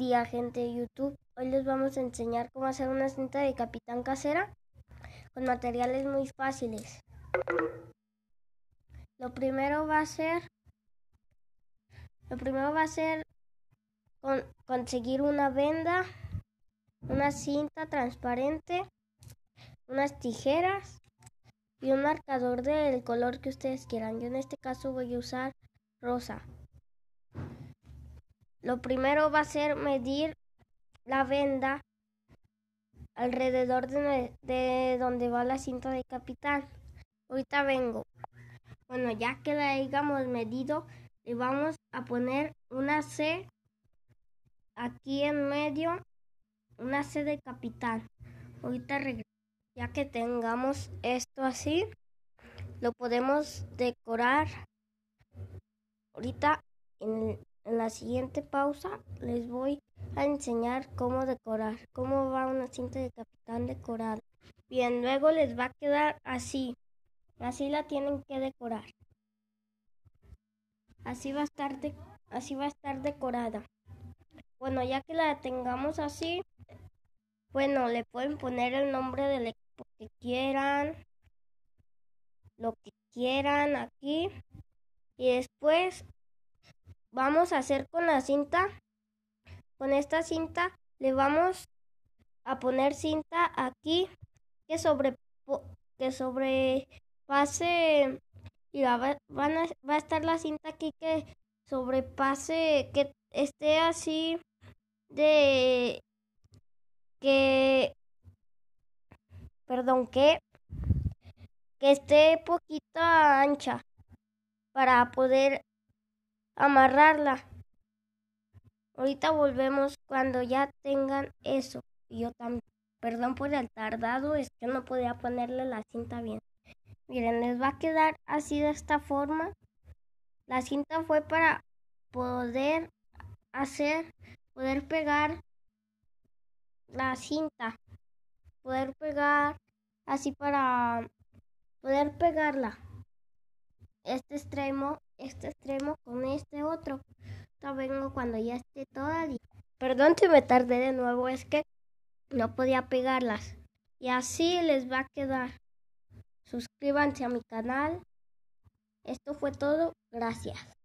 día gente de YouTube, hoy les vamos a enseñar cómo hacer una cinta de capitán casera con materiales muy fáciles. Lo primero va a ser, lo primero va a ser conseguir una venda, una cinta transparente, unas tijeras y un marcador del color que ustedes quieran. Yo en este caso voy a usar rosa. Lo primero va a ser medir la venda alrededor de, donde va la cinta de capital. Ahorita vengo. Bueno, ya que la hayamos medido, le vamos a poner una C aquí en medio, una C de capital. Ahorita regreso. Ya que tengamos esto así, lo podemos decorar ahorita en el... En la siguiente pausa les voy a enseñar cómo decorar, cómo va una cinta de capitán decorada. Bien, luego les va a quedar así. Así la tienen que decorar. Así va a estar, así va a estar decorada. Bueno, ya que la tengamos así, bueno, le pueden poner el nombre del equipo que quieran, lo que quieran aquí. Y después vamos a hacer con la cinta, con esta cinta le vamos a poner cinta aquí que, sobre, que sobrepase y va, a, va a estar la cinta aquí que sobrepase, que esté así de que perdón que que esté poquito ancha para poder amarrarla. Ahorita volvemos cuando ya tengan eso. Y yo también. Perdón por el tardado, es que no podía ponerle la cinta bien. Miren, les va a quedar así de esta forma. La cinta fue para poder hacer, poder pegar la cinta, poder pegar así para poder pegarla. Este extremo, este extremo con vengo cuando ya esté toda Perdón si me tardé de nuevo, es que no podía pegarlas. Y así les va a quedar. Suscríbanse a mi canal. Esto fue todo. Gracias.